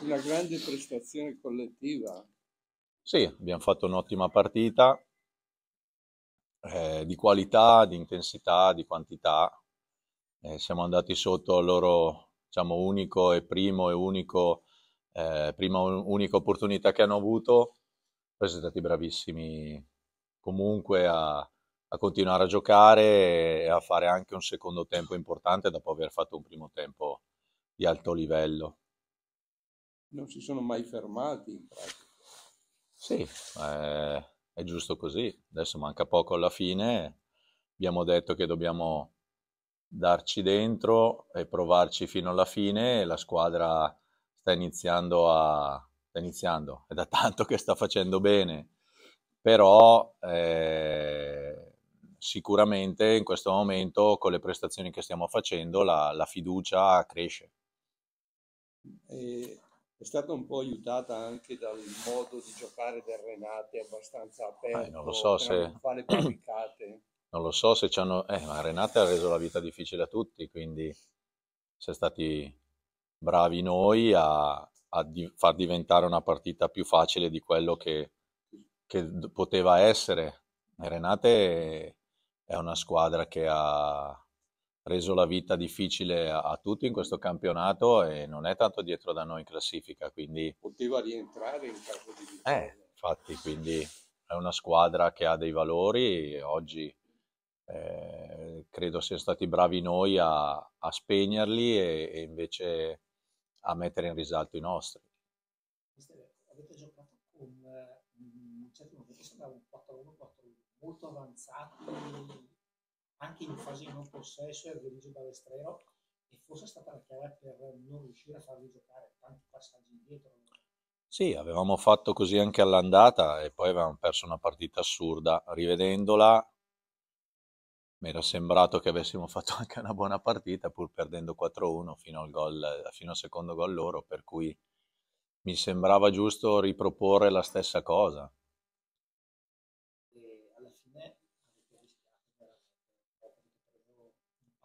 una grande prestazione collettiva. Sì, abbiamo fatto un'ottima partita eh, di qualità, di intensità, di quantità. Eh, siamo andati sotto al loro diciamo, unico e primo e unico, eh, prima unica opportunità che hanno avuto. Poi sono stati bravissimi comunque a, a continuare a giocare e a fare anche un secondo tempo importante dopo aver fatto un primo tempo di alto livello non si sono mai fermati in pratica. Sì, eh, è giusto così. Adesso manca poco alla fine. Abbiamo detto che dobbiamo darci dentro e provarci fino alla fine. La squadra sta iniziando a... Sta iniziando, è da tanto che sta facendo bene. Però eh, sicuramente in questo momento, con le prestazioni che stiamo facendo, la, la fiducia cresce. E è stata un po' aiutata anche dal modo di giocare del Renate abbastanza aperto, eh, non lo so se... fare barricate. Non lo so se ci hanno... Eh, ma Renate ha reso la vita difficile a tutti, quindi siamo stati bravi noi a, a di... far diventare una partita più facile di quello che, che poteva essere. Renate è una squadra che ha reso la vita difficile a, a, tutti in questo campionato e non è tanto dietro da noi in classifica, quindi... Poteva rientrare in campo di vita. Eh, infatti, quindi è una squadra che ha dei valori, oggi eh, credo siano stati bravi noi a, a spegnerli e, e, invece a mettere in risalto i nostri. Avete giocato con eh, un certo momento, 4-1, molto avanzati anche in fase di non possesso e dirigito dall'estremo e forse è stata la chiave per non riuscire a farli giocare tanti passaggi indietro. Sì, avevamo fatto così anche all'andata e poi avevamo perso una partita assurda. Rivedendola mi era sembrato che avessimo fatto anche una buona partita pur perdendo 4-1 fino al, gol, fino al secondo gol loro, per cui mi sembrava giusto riproporre la stessa cosa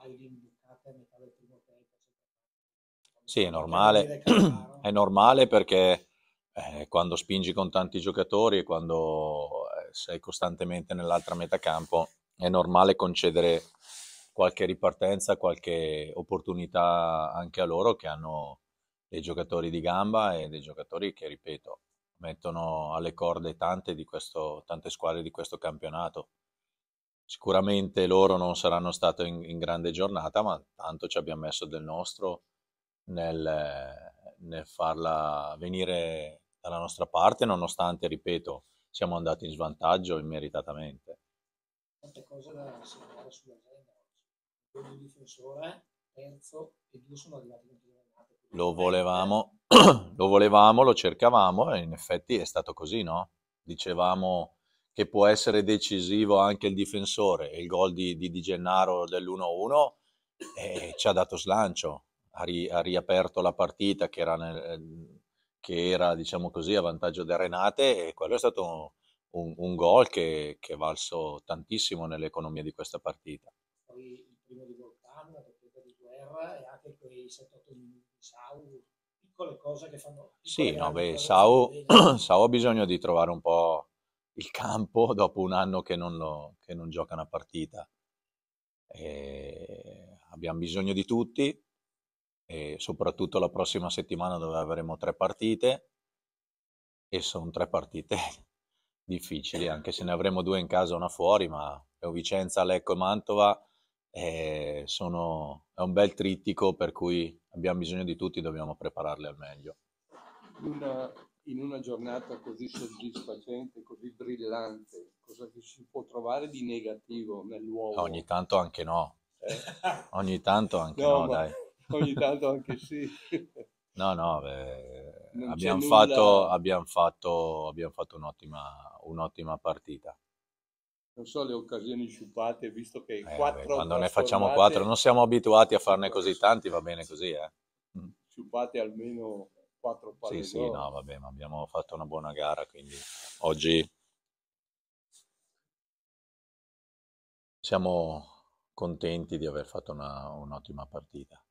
hai imbucate a metà del primo tempo. Sì, è cioè, normale, è normale perché eh, quando spingi con tanti giocatori e quando eh, sei costantemente nell'altra metà campo è normale concedere qualche ripartenza, qualche opportunità anche a loro che hanno dei giocatori di gamba e dei giocatori che, ripeto, mettono alle corde tante, di questo, tante squadre di questo campionato. Sicuramente loro non saranno stati in, in, grande giornata, ma tanto ci abbiamo messo del nostro nel, nel farla venire dalla nostra parte, nonostante, ripeto, siamo andati in svantaggio immeritatamente. Tante cose da segnalare sulla agenda oggi. Un difensore, terzo e due sono arrivati in giornata. Lo volevamo, lo volevamo, lo cercavamo e in effetti è stato così, no? Dicevamo che può essere decisivo anche il difensore. Il gol di, di, di Gennaro dell'1-1 eh, ci ha dato slancio, ha, ri, ha riaperto la partita che era, nel, eh, che era, diciamo così, a vantaggio del Renate e quello è stato un, un, un gol che, che, è valso tantissimo nell'economia di questa partita. Poi il primo di Volcano, la partita di guerra e anche quei 7-8 minuti di Sau, piccole cose che fanno... Sì, no, beh, Sau, Sau ha bisogno di trovare un po' il campo dopo un anno che non, lo, che non gioca una partita. E abbiamo bisogno di tutti, e soprattutto la prossima settimana dove avremo tre partite e sono tre partite difficili, anche se ne avremo due in casa e una fuori, ma Vicenza, Lecco e Mantova eh, sono, è un bel trittico per cui abbiamo bisogno di tutti, dobbiamo prepararle al meglio. Una in una giornata così soddisfacente, così brillante, cosa che si può trovare di negativo nell'uomo? Ogni tanto anche no. Eh? ogni tanto anche no, no dai. Ogni tanto anche sì. No, no, beh, abbiamo, fatto, abbiamo, fatto, abbiamo, fatto, un'ottima, un'ottima, partita. Non so le occasioni sciupate, visto che eh, quattro... Beh, quando ne facciamo quattro, non siamo abituati a farne così tanti, va bene così, eh. Sciupate almeno quattro palle. Sì, sì, no, vabbè, ma abbiamo fatto una buona gara, quindi oggi siamo contenti di aver fatto una, un'ottima partita.